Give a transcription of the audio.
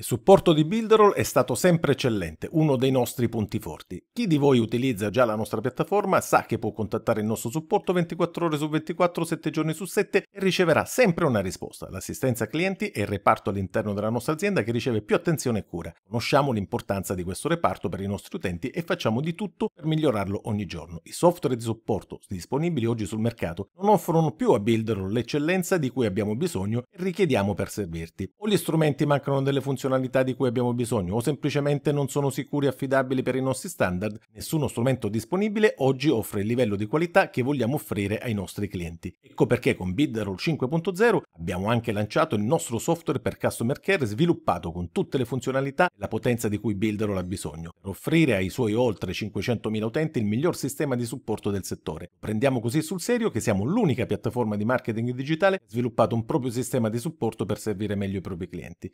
Il supporto di Builderall è stato sempre eccellente, uno dei nostri punti forti. Chi di voi utilizza già la nostra piattaforma sa che può contattare il nostro supporto 24 ore su 24, 7 giorni su 7 e riceverà sempre una risposta. L'assistenza clienti è il reparto all'interno della nostra azienda che riceve più attenzione e cura. Conosciamo l'importanza di questo reparto per i nostri utenti e facciamo di tutto per migliorarlo ogni giorno. I software di supporto disponibili oggi sul mercato non offrono più a Builderall l'eccellenza di cui abbiamo bisogno e richiediamo per servirti. O gli strumenti mancano delle funzioni funzionalità di cui abbiamo bisogno o semplicemente non sono sicuri e affidabili per i nostri standard, nessuno strumento disponibile oggi offre il livello di qualità che vogliamo offrire ai nostri clienti. Ecco perché con BidRoll 5.0 abbiamo anche lanciato il nostro software per customer care sviluppato con tutte le funzionalità e la potenza di cui BidRoll ha bisogno, per offrire ai suoi oltre 500.000 utenti il miglior sistema di supporto del settore. Prendiamo così sul serio che siamo l'unica piattaforma di marketing digitale sviluppato un proprio sistema di supporto per servire meglio i propri clienti.